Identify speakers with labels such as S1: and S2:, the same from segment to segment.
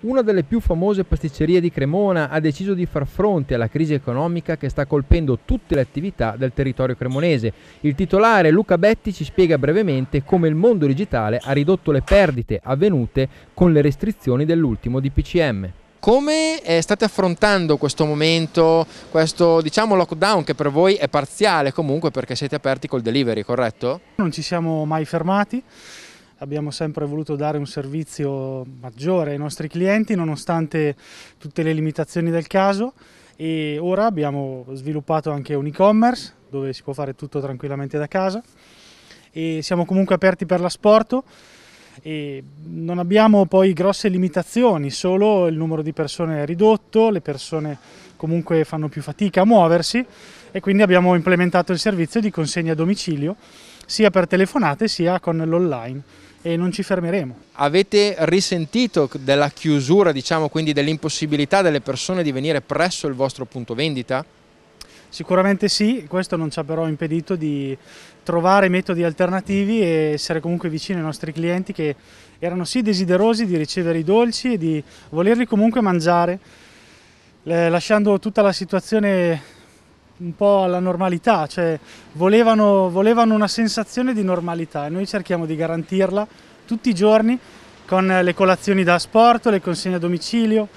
S1: Una delle più famose pasticcerie di Cremona ha deciso di far fronte alla crisi economica che sta colpendo tutte le attività del territorio cremonese. Il titolare Luca Betti ci spiega brevemente come il mondo digitale ha ridotto le perdite avvenute con le restrizioni dell'ultimo DPCM. Come eh, state affrontando questo momento, questo diciamo, lockdown che per voi è parziale comunque perché siete aperti col delivery, corretto?
S2: Non ci siamo mai fermati, abbiamo sempre voluto dare un servizio maggiore ai nostri clienti nonostante tutte le limitazioni del caso e ora abbiamo sviluppato anche un e-commerce dove si può fare tutto tranquillamente da casa e siamo comunque aperti per l'asporto e non abbiamo poi grosse limitazioni, solo il numero di persone è ridotto, le persone comunque fanno più fatica a muoversi e quindi abbiamo implementato il servizio di consegna a domicilio sia per telefonate sia con l'online e non ci fermeremo.
S1: Avete risentito della chiusura, diciamo quindi dell'impossibilità delle persone di venire presso il vostro punto vendita?
S2: Sicuramente sì, questo non ci ha però impedito di trovare metodi alternativi e essere comunque vicini ai nostri clienti che erano sì desiderosi di ricevere i dolci e di volerli comunque mangiare, lasciando tutta la situazione un po' alla normalità, cioè volevano, volevano una sensazione di normalità e noi cerchiamo di garantirla tutti i giorni con le colazioni da asporto, le consegne a domicilio,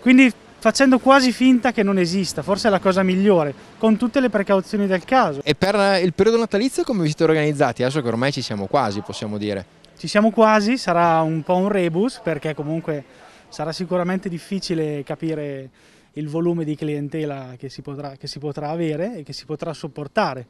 S2: quindi facendo quasi finta che non esista, forse è la cosa migliore, con tutte le precauzioni del caso.
S1: E per il periodo natalizio come vi siete organizzati? Adesso che ormai ci siamo quasi, possiamo dire.
S2: Ci siamo quasi, sarà un po' un rebus, perché comunque sarà sicuramente difficile capire il volume di clientela che si potrà, che si potrà avere e che si potrà sopportare.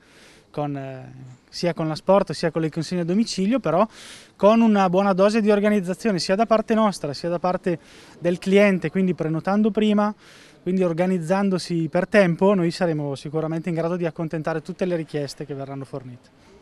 S2: Con, eh, sia con la sport sia con le consegne a domicilio, però con una buona dose di organizzazione sia da parte nostra sia da parte del cliente, quindi prenotando prima, quindi organizzandosi per tempo, noi saremo sicuramente in grado di accontentare tutte le richieste che verranno fornite.